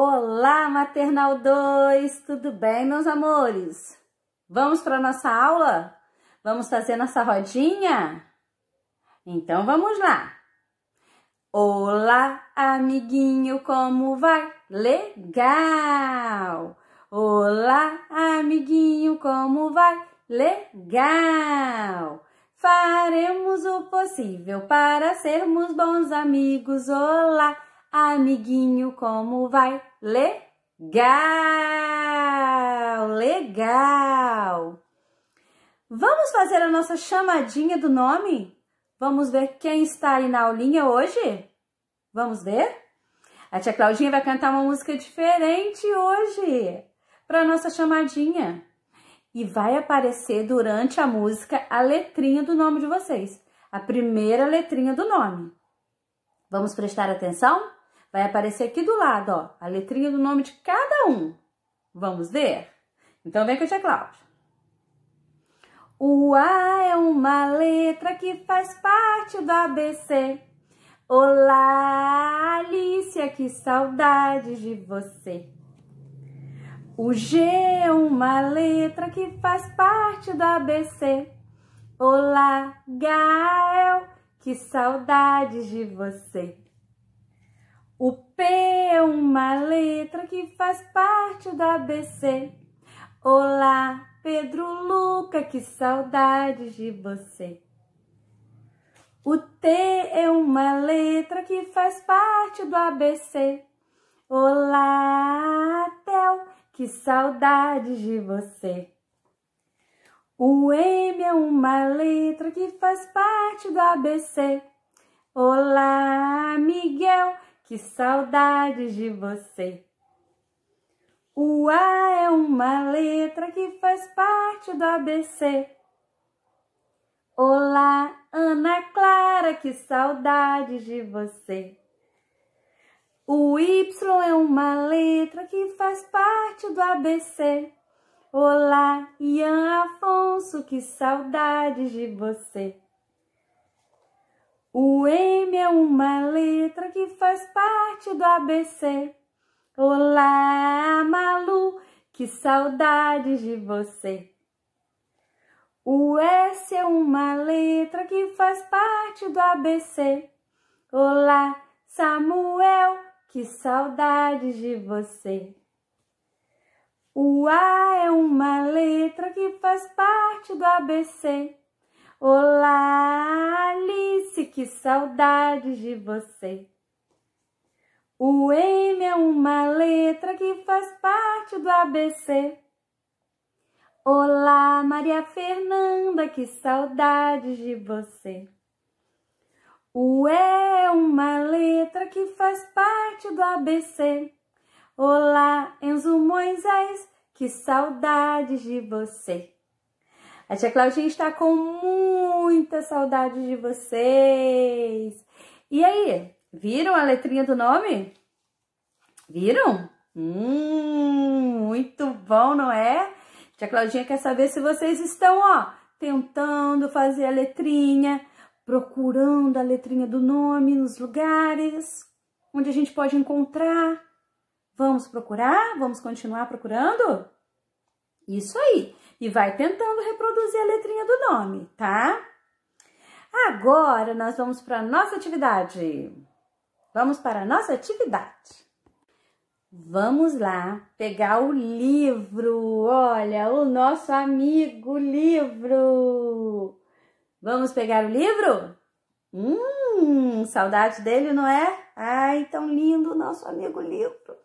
Olá, Maternal 2! Tudo bem, meus amores? Vamos para nossa aula? Vamos fazer nossa rodinha? Então vamos lá! Olá, amiguinho, como vai? Legal! Olá, amiguinho, como vai? Legal! Faremos o possível para sermos bons amigos. Olá! Amiguinho, como vai? Legal! Legal! Vamos fazer a nossa chamadinha do nome? Vamos ver quem está aí na aulinha hoje? Vamos ver? A tia Claudinha vai cantar uma música diferente hoje para nossa chamadinha. E vai aparecer durante a música a letrinha do nome de vocês, a primeira letrinha do nome. Vamos prestar atenção? Vai aparecer aqui do lado, ó, a letrinha do nome de cada um. Vamos ver? Então vem com a tia Cláudia. O A é uma letra que faz parte do ABC. Olá, Alicia, que saudade de você. O G é uma letra que faz parte do ABC. Olá, Gael, que saudades de você. O P é uma letra que faz parte do ABC. Olá, Pedro Luca, que saudades de você. O T é uma letra que faz parte do ABC. Olá, Tel, que saudades de você. O M é uma letra que faz parte do ABC. Olá, Miguel, que saudades de você. O A é uma letra que faz parte do ABC. Olá, Ana Clara, que saudades de você. O Y é uma letra que faz parte do ABC. Olá, Ian Afonso, que saudades de você. O M é uma letra que faz parte do ABC. Olá, Malu, que saudades de você. O S é uma letra que faz parte do ABC. Olá, Samuel, que saudades de você. O A é uma letra que faz parte do ABC. Olá, Alice, que saudades de você. O M é uma letra que faz parte do ABC. Olá, Maria Fernanda, que saudades de você. O E é uma letra que faz parte do ABC. Olá, Enzo Moisés, que saudades de você. É, a tia Claudinha está com muita saudade de vocês. E aí, viram a letrinha do nome? Viram? Hum, muito bom, não é? Tia Claudinha quer saber se vocês estão, ó, tentando fazer a letrinha, procurando a letrinha do nome nos lugares onde a gente pode encontrar. Vamos procurar? Vamos continuar procurando? Isso aí e vai tentando reproduzir a letrinha do nome, tá? Agora nós vamos para a nossa atividade. Vamos para a nossa atividade. Vamos lá pegar o livro. Olha, o nosso amigo livro. Vamos pegar o livro? Hum, saudade dele, não é? Ai, tão lindo o nosso amigo livro.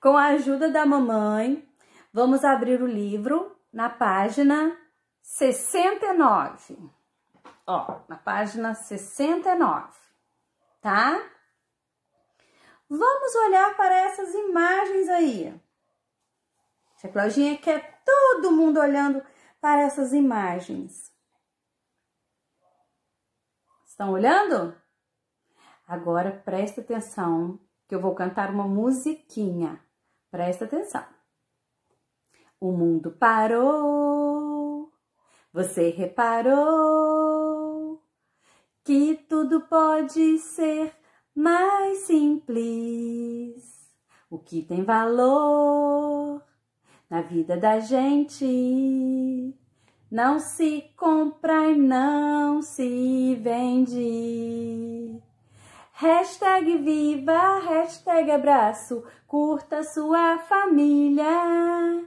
Com a ajuda da mamãe, vamos abrir o livro na página 69. Ó, na página 69, tá? Vamos olhar para essas imagens aí. Tia Claudinha quer todo mundo olhando para essas imagens. Estão olhando? Agora presta atenção que eu vou cantar uma musiquinha. Presta atenção. O mundo parou, você reparou que tudo pode ser mais simples. O que tem valor na vida da gente não se compra e não se vende. Hashtag viva, hashtag abraço, curta sua família.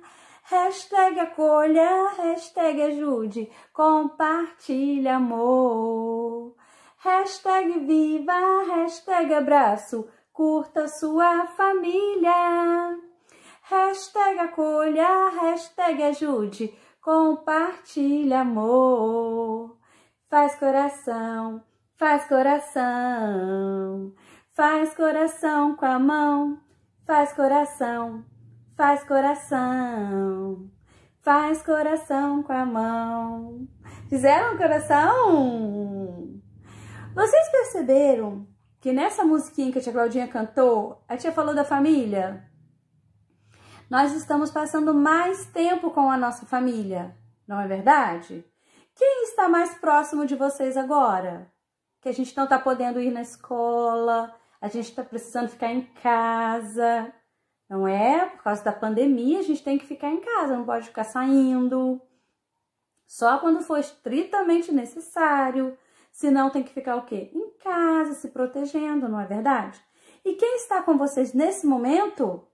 Hashtag acolha, hashtag ajude, compartilha amor. Hashtag viva, hashtag abraço, curta sua família. Hashtag acolha, hashtag ajude, compartilha amor. Faz coração, faz coração, faz coração com a mão, faz coração Faz coração, faz coração com a mão. Fizeram coração? Vocês perceberam que nessa musiquinha que a tia Claudinha cantou, a tia falou da família? Nós estamos passando mais tempo com a nossa família, não é verdade? Quem está mais próximo de vocês agora? Que a gente não está podendo ir na escola, a gente está precisando ficar em casa. Não é? Por causa da pandemia, a gente tem que ficar em casa, não pode ficar saindo. Só quando for estritamente necessário. Senão tem que ficar o quê? Em casa, se protegendo, não é verdade? E quem está com vocês nesse momento,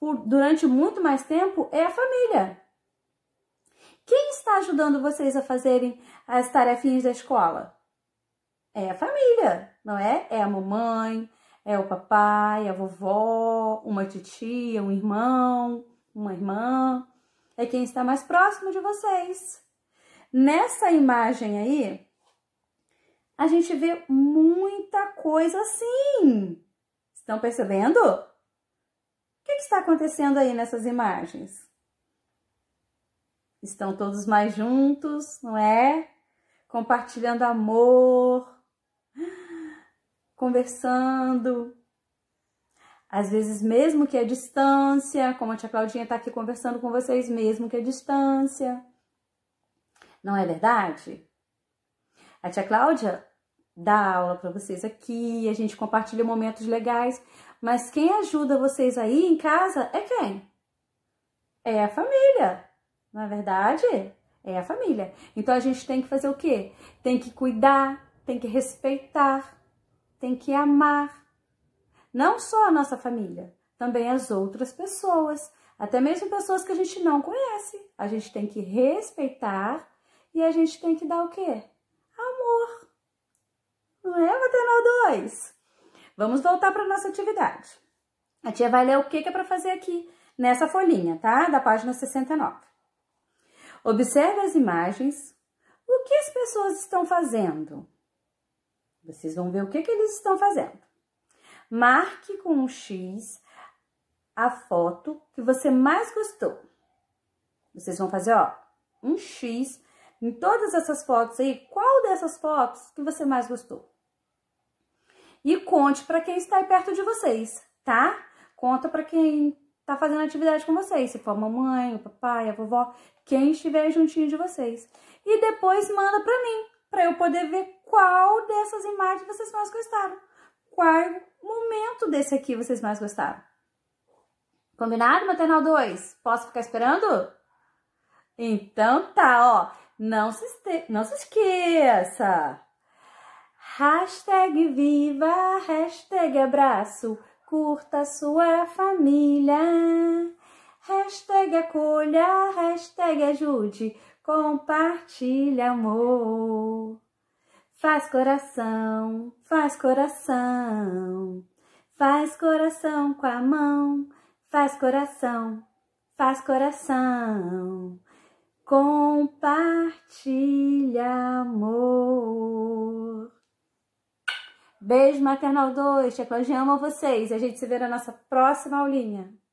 por, durante muito mais tempo, é a família. Quem está ajudando vocês a fazerem as tarefinhas da escola? É a família, não é? É a mamãe, é o papai, a vovó, uma titia, um irmão, uma irmã. É quem está mais próximo de vocês. Nessa imagem aí, a gente vê muita coisa assim. Estão percebendo? O que, que está acontecendo aí nessas imagens? Estão todos mais juntos, não é? Compartilhando amor, conversando. Às vezes, mesmo que a é distância, como a tia Claudinha está aqui conversando com vocês, mesmo que a é distância. Não é verdade? A tia Cláudia dá aula para vocês aqui, a gente compartilha momentos legais, mas quem ajuda vocês aí em casa é quem? É a família, não é verdade? É a família. Então a gente tem que fazer o quê? Tem que cuidar, tem que respeitar, tem que amar não só a nossa família, também as outras pessoas, até mesmo pessoas que a gente não conhece. A gente tem que respeitar e a gente tem que dar o quê? Amor. Não é, maternal 2? Vamos voltar para nossa atividade. A tia vai ler o que, é para fazer aqui nessa folhinha, tá? Da página 69. Observe as imagens. O que as pessoas estão fazendo? Vocês vão ver o que, que eles estão fazendo. Marque com um X a foto que você mais gostou. Vocês vão fazer, ó, um X em todas essas fotos aí. Qual dessas fotos que você mais gostou? E conte para quem está aí perto de vocês, tá? Conta para quem tá fazendo atividade com vocês, se for a mamãe, o papai, a vovó, quem estiver juntinho de vocês. E depois manda para mim, para eu poder ver qual dessas imagens vocês mais gostaram. Qual momento desse aqui vocês mais gostaram. Combinado, maternal 2? Posso ficar esperando? Então tá, ó. Não se, não se esqueça. Hashtag viva, hashtag abraço, curta sua família. Hashtag acolha, hashtag ajude, compartilha amor. Faz coração, faz coração, faz coração com a mão, faz coração, faz coração. Compartilha amor. Beijo maternal 2, Tecla, ama vocês. A gente se vê na nossa próxima aulinha.